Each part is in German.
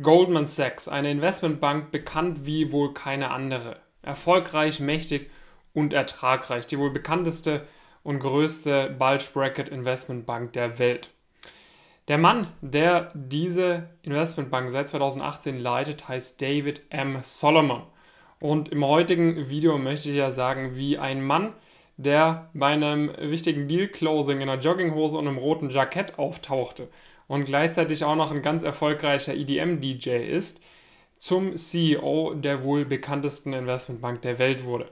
Goldman Sachs, eine Investmentbank bekannt wie wohl keine andere. Erfolgreich, mächtig und ertragreich. Die wohl bekannteste und größte Bulge Bracket Investmentbank der Welt. Der Mann, der diese Investmentbank seit 2018 leitet, heißt David M. Solomon. Und im heutigen Video möchte ich ja sagen, wie ein Mann, der bei einem wichtigen Deal-Closing in einer Jogginghose und einem roten Jackett auftauchte und gleichzeitig auch noch ein ganz erfolgreicher EDM-DJ ist, zum CEO der wohl bekanntesten Investmentbank der Welt wurde.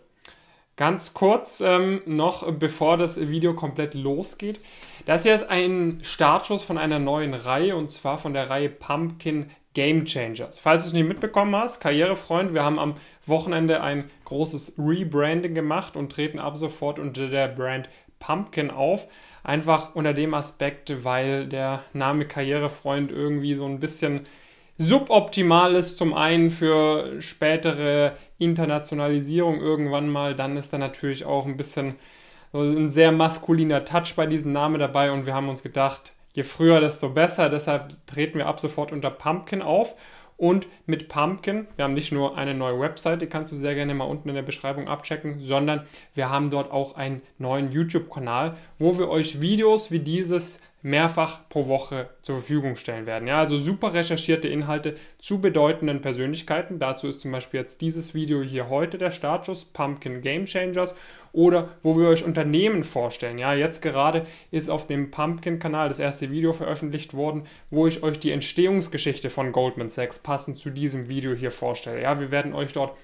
Ganz kurz ähm, noch, bevor das Video komplett losgeht. Das hier ist ein Startschuss von einer neuen Reihe und zwar von der Reihe Pumpkin Game Changers. Falls du es nicht mitbekommen hast, Karrierefreund, wir haben am Wochenende ein großes Rebranding gemacht und treten ab sofort unter der Brand Pumpkin auf. Einfach unter dem Aspekt, weil der Name Karrierefreund irgendwie so ein bisschen suboptimal ist. Zum einen für spätere Internationalisierung irgendwann mal. Dann ist da natürlich auch ein bisschen so ein sehr maskuliner Touch bei diesem Namen dabei. Und wir haben uns gedacht, je früher, desto besser. Deshalb treten wir ab sofort unter Pumpkin auf. Und mit Pumpkin, wir haben nicht nur eine neue Website, die kannst du sehr gerne mal unten in der Beschreibung abchecken, sondern wir haben dort auch einen neuen YouTube-Kanal, wo wir euch Videos wie dieses mehrfach pro Woche zur Verfügung stellen werden. Ja, also super recherchierte Inhalte zu bedeutenden Persönlichkeiten. Dazu ist zum Beispiel jetzt dieses Video hier heute der Startschuss, Pumpkin Game Changers oder wo wir euch Unternehmen vorstellen. Ja, jetzt gerade ist auf dem Pumpkin-Kanal das erste Video veröffentlicht worden, wo ich euch die Entstehungsgeschichte von Goldman Sachs passend zu diesem Video hier vorstelle. Ja, wir werden euch dort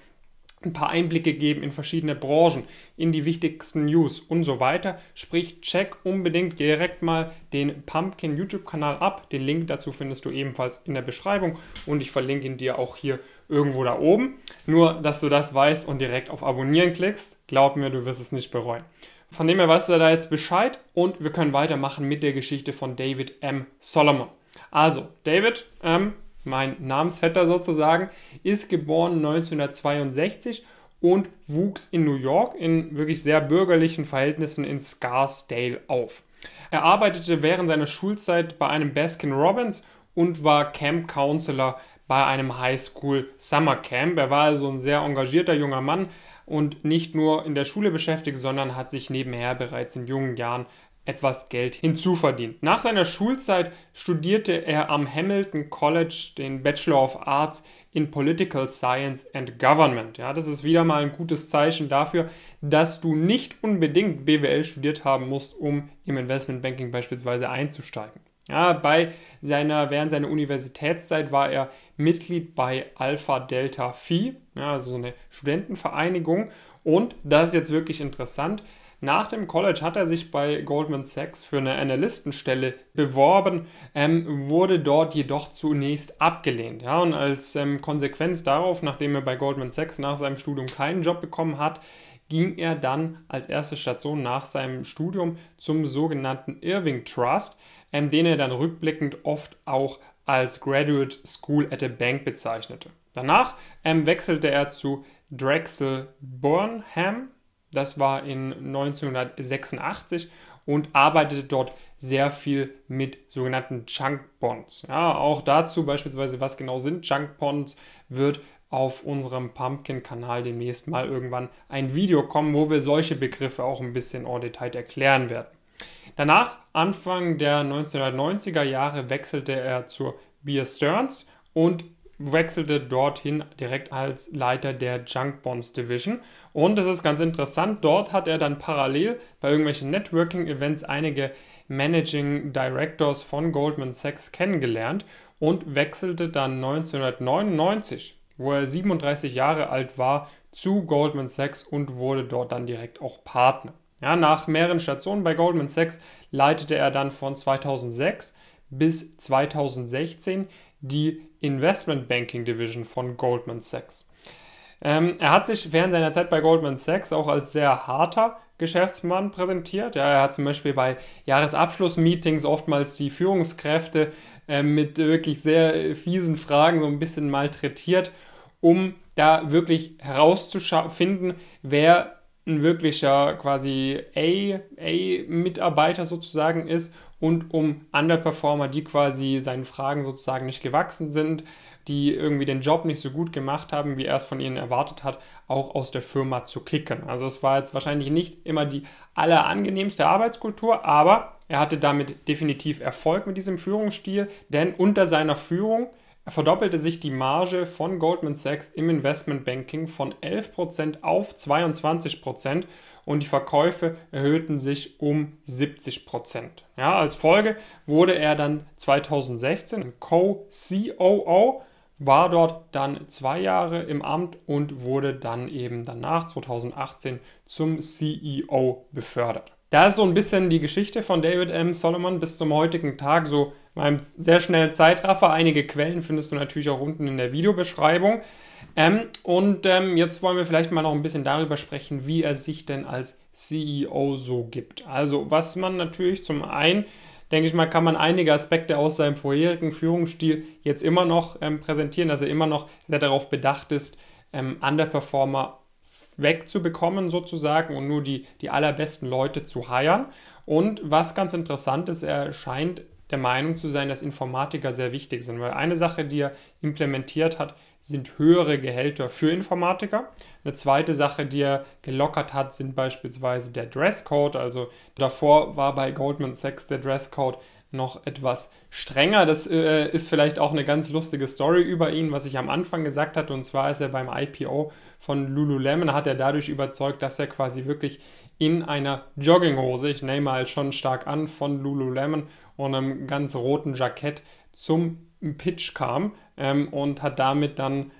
ein paar Einblicke geben in verschiedene Branchen, in die wichtigsten News und so weiter. Sprich, check unbedingt direkt mal den Pumpkin YouTube-Kanal ab. Den Link dazu findest du ebenfalls in der Beschreibung und ich verlinke ihn dir auch hier irgendwo da oben. Nur, dass du das weißt und direkt auf Abonnieren klickst. Glaub mir, du wirst es nicht bereuen. Von dem her weißt du da jetzt Bescheid und wir können weitermachen mit der Geschichte von David M. Solomon. Also, David, ähm, mein Namensvetter sozusagen, ist geboren 1962 und wuchs in New York in wirklich sehr bürgerlichen Verhältnissen in Scarsdale auf. Er arbeitete während seiner Schulzeit bei einem Baskin Robbins und war Camp Counselor bei einem High School Summer Camp. Er war also ein sehr engagierter junger Mann und nicht nur in der Schule beschäftigt, sondern hat sich nebenher bereits in jungen Jahren etwas Geld hinzuverdient. Nach seiner Schulzeit studierte er am Hamilton College den Bachelor of Arts in Political Science and Government. Ja, das ist wieder mal ein gutes Zeichen dafür, dass du nicht unbedingt BWL studiert haben musst, um im Investmentbanking beispielsweise einzusteigen. Ja, bei seiner, während seiner Universitätszeit war er Mitglied bei Alpha Delta Phi, ja, also so eine Studentenvereinigung. Und das ist jetzt wirklich interessant nach dem College hat er sich bei Goldman Sachs für eine Analystenstelle beworben, ähm, wurde dort jedoch zunächst abgelehnt. Ja, und als ähm, Konsequenz darauf, nachdem er bei Goldman Sachs nach seinem Studium keinen Job bekommen hat, ging er dann als erste Station nach seinem Studium zum sogenannten Irving Trust, ähm, den er dann rückblickend oft auch als Graduate School at a Bank bezeichnete. Danach ähm, wechselte er zu Drexel Burnham, das war in 1986 und arbeitete dort sehr viel mit sogenannten Junk Bonds. Ja, auch dazu beispielsweise, was genau sind Junk Bonds, wird auf unserem Pumpkin-Kanal demnächst mal irgendwann ein Video kommen, wo wir solche Begriffe auch ein bisschen en Detail erklären werden. Danach, Anfang der 1990er Jahre, wechselte er zur Beer Stearns und wechselte dorthin direkt als Leiter der Junk Bonds Division. Und das ist ganz interessant, dort hat er dann parallel bei irgendwelchen Networking-Events einige Managing Directors von Goldman Sachs kennengelernt und wechselte dann 1999, wo er 37 Jahre alt war, zu Goldman Sachs und wurde dort dann direkt auch Partner. Ja, nach mehreren Stationen bei Goldman Sachs leitete er dann von 2006 bis 2016 die Investment Banking Division von Goldman Sachs. Ähm, er hat sich während seiner Zeit bei Goldman Sachs auch als sehr harter Geschäftsmann präsentiert. Ja, er hat zum Beispiel bei Jahresabschlussmeetings oftmals die Führungskräfte äh, mit wirklich sehr äh, fiesen Fragen so ein bisschen malträtiert, um da wirklich herauszufinden, wer ein wirklicher quasi A-Mitarbeiter sozusagen ist und um Underperformer, die quasi seinen Fragen sozusagen nicht gewachsen sind, die irgendwie den Job nicht so gut gemacht haben, wie er es von ihnen erwartet hat, auch aus der Firma zu kicken. Also es war jetzt wahrscheinlich nicht immer die allerangenehmste Arbeitskultur, aber er hatte damit definitiv Erfolg mit diesem Führungsstil, denn unter seiner Führung verdoppelte sich die Marge von Goldman Sachs im Investmentbanking von 11% auf 22% und die Verkäufe erhöhten sich um 70 Prozent. Ja, als Folge wurde er dann 2016 Co-COO, war dort dann zwei Jahre im Amt und wurde dann eben danach 2018 zum CEO befördert. Da ist so ein bisschen die Geschichte von David M. Solomon bis zum heutigen Tag so meinem sehr schnellen Zeitraffer. Einige Quellen findest du natürlich auch unten in der Videobeschreibung. Ähm, und ähm, jetzt wollen wir vielleicht mal noch ein bisschen darüber sprechen, wie er sich denn als CEO so gibt. Also was man natürlich zum einen, denke ich mal, kann man einige Aspekte aus seinem vorherigen Führungsstil jetzt immer noch ähm, präsentieren, dass er immer noch sehr darauf bedacht ist, ähm, Underperformer wegzubekommen sozusagen und nur die, die allerbesten Leute zu heiern. Und was ganz interessant ist, er scheint der Meinung zu sein, dass Informatiker sehr wichtig sind, weil eine Sache, die er implementiert hat, sind höhere Gehälter für Informatiker. Eine zweite Sache, die er gelockert hat, sind beispielsweise der Dresscode. Also davor war bei Goldman Sachs der Dresscode noch etwas strenger. Das äh, ist vielleicht auch eine ganz lustige Story über ihn, was ich am Anfang gesagt hatte. Und zwar ist er beim IPO von Lululemon, hat er dadurch überzeugt, dass er quasi wirklich in einer Jogginghose, ich nehme mal schon stark an, von Lululemon und einem ganz roten Jackett zum Pitch kam ähm, und hat damit dann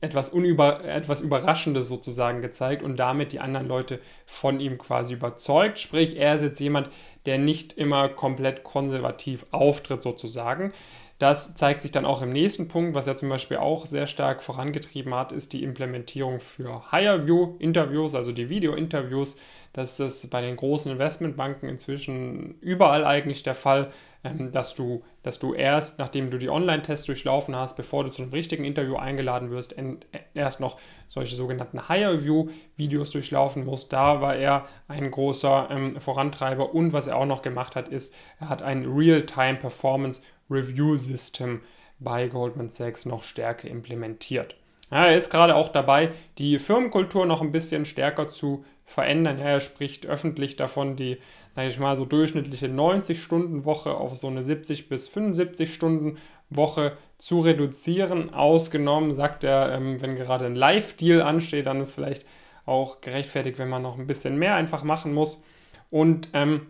etwas, unüber, etwas Überraschendes sozusagen gezeigt und damit die anderen Leute von ihm quasi überzeugt. Sprich, er ist jetzt jemand, der nicht immer komplett konservativ auftritt sozusagen. Das zeigt sich dann auch im nächsten Punkt, was er zum Beispiel auch sehr stark vorangetrieben hat, ist die Implementierung für Higher View Interviews, also die Video-Interviews. Das ist bei den großen Investmentbanken inzwischen überall eigentlich der Fall. Ähm, dass, du, dass du erst, nachdem du die Online-Tests durchlaufen hast, bevor du zu einem richtigen Interview eingeladen wirst, äh, erst noch solche sogenannten Higher-View-Videos durchlaufen musst. Da war er ein großer ähm, Vorantreiber und was er auch noch gemacht hat, ist, er hat ein Real-Time Performance Review System bei Goldman Sachs noch stärker implementiert. Ja, er ist gerade auch dabei, die Firmenkultur noch ein bisschen stärker zu verändern. Ja, er spricht öffentlich davon, die, sage ich mal, so durchschnittliche 90-Stunden-Woche auf so eine 70 bis 75 Stunden Woche zu reduzieren. Ausgenommen, sagt er, ähm, wenn gerade ein Live-Deal ansteht, dann ist vielleicht auch gerechtfertigt, wenn man noch ein bisschen mehr einfach machen muss. Und ähm,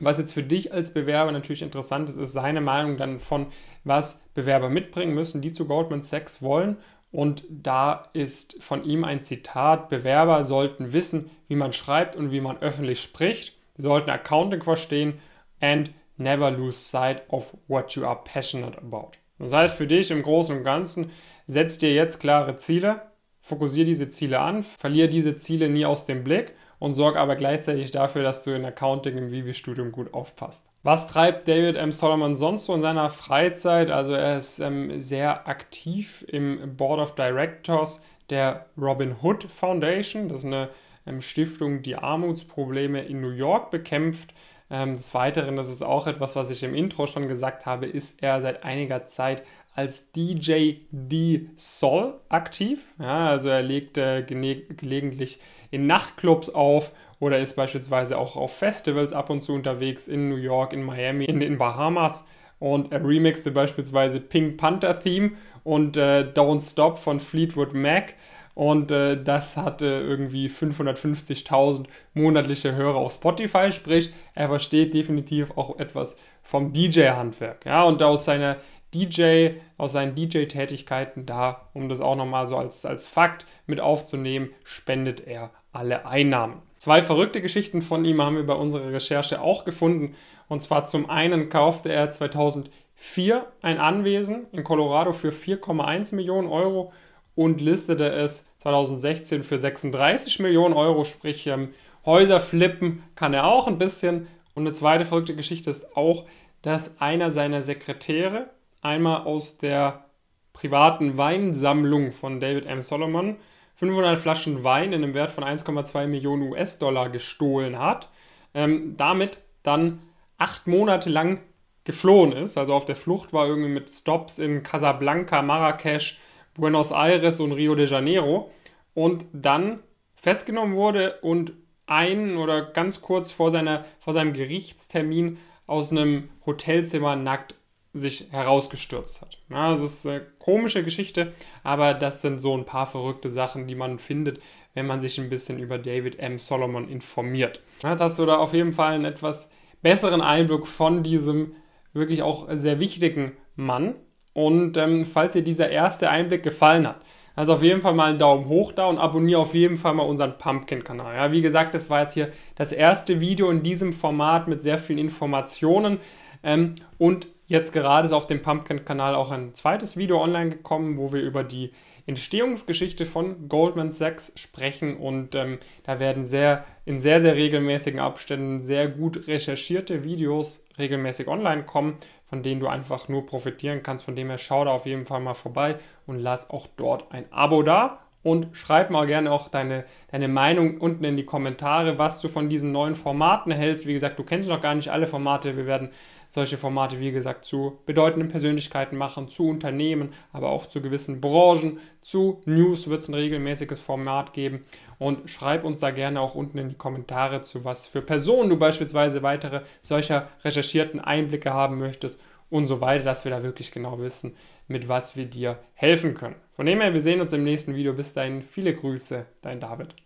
was jetzt für dich als Bewerber natürlich interessant ist, ist seine Meinung dann von, was Bewerber mitbringen müssen, die zu Goldman Sachs wollen und da ist von ihm ein Zitat, Bewerber sollten wissen, wie man schreibt und wie man öffentlich spricht, Sie sollten Accounting verstehen and never lose sight of what you are passionate about. Das heißt für dich im Großen und Ganzen, setz dir jetzt klare Ziele, Fokussiere diese Ziele an, verliere diese Ziele nie aus dem Blick und sorg aber gleichzeitig dafür, dass du in Accounting im Vivi-Studium gut aufpasst. Was treibt David M. Solomon sonst so in seiner Freizeit? Also er ist ähm, sehr aktiv im Board of Directors der Robin Hood Foundation. Das ist eine ähm, Stiftung, die Armutsprobleme in New York bekämpft. Ähm, des Weiteren, das ist auch etwas, was ich im Intro schon gesagt habe, ist er seit einiger Zeit als DJ D Sol aktiv. Ja, also er legt äh, gelegentlich in Nachtclubs auf oder ist beispielsweise auch auf Festivals ab und zu unterwegs in New York, in Miami, in den Bahamas. Und er remixte beispielsweise Pink Panther Theme und äh, Don't Stop von Fleetwood Mac. Und äh, das hatte irgendwie 550.000 monatliche Hörer auf Spotify. Sprich, er versteht definitiv auch etwas vom DJ-Handwerk. Ja, und aus seiner DJ, aus seinen DJ-Tätigkeiten da, um das auch nochmal so als, als Fakt mit aufzunehmen, spendet er alle Einnahmen. Zwei verrückte Geschichten von ihm haben wir bei unserer Recherche auch gefunden. Und zwar zum einen kaufte er 2004 ein Anwesen in Colorado für 4,1 Millionen Euro und listete es 2016 für 36 Millionen Euro, sprich ähm, Häuser flippen kann er auch ein bisschen. Und eine zweite verrückte Geschichte ist auch, dass einer seiner Sekretäre einmal aus der privaten Weinsammlung von David M. Solomon 500 Flaschen Wein in einem Wert von 1,2 Millionen US-Dollar gestohlen hat, ähm, damit dann acht Monate lang geflohen ist, also auf der Flucht war, irgendwie mit Stops in Casablanca, Marrakesch, Buenos Aires und Rio de Janeiro und dann festgenommen wurde und ein oder ganz kurz vor, seiner, vor seinem Gerichtstermin aus einem Hotelzimmer nackt sich herausgestürzt hat. Ja, das ist eine komische Geschichte, aber das sind so ein paar verrückte Sachen, die man findet, wenn man sich ein bisschen über David M. Solomon informiert. Jetzt hast du da auf jeden Fall einen etwas besseren Einblick von diesem wirklich auch sehr wichtigen Mann und ähm, falls dir dieser erste Einblick gefallen hat, also auf jeden Fall mal einen Daumen hoch da und abonniere auf jeden Fall mal unseren Pumpkin-Kanal. Ja, wie gesagt, das war jetzt hier das erste Video in diesem Format mit sehr vielen Informationen ähm, und jetzt gerade ist auf dem Pumpkin-Kanal auch ein zweites Video online gekommen, wo wir über die Entstehungsgeschichte von Goldman Sachs sprechen und ähm, da werden sehr in sehr, sehr regelmäßigen Abständen sehr gut recherchierte Videos regelmäßig online kommen, von denen du einfach nur profitieren kannst. Von dem her schau da auf jeden Fall mal vorbei und lass auch dort ein Abo da und schreib mal gerne auch deine, deine Meinung unten in die Kommentare, was du von diesen neuen Formaten hältst. Wie gesagt, du kennst noch gar nicht alle Formate. Wir werden solche Formate, wie gesagt, zu bedeutenden Persönlichkeiten machen, zu Unternehmen, aber auch zu gewissen Branchen, zu News wird es ein regelmäßiges Format geben. Und schreib uns da gerne auch unten in die Kommentare, zu was für Personen du beispielsweise weitere solcher recherchierten Einblicke haben möchtest und so weiter, dass wir da wirklich genau wissen, mit was wir dir helfen können. Von dem her, wir sehen uns im nächsten Video. Bis dahin, viele Grüße, dein David.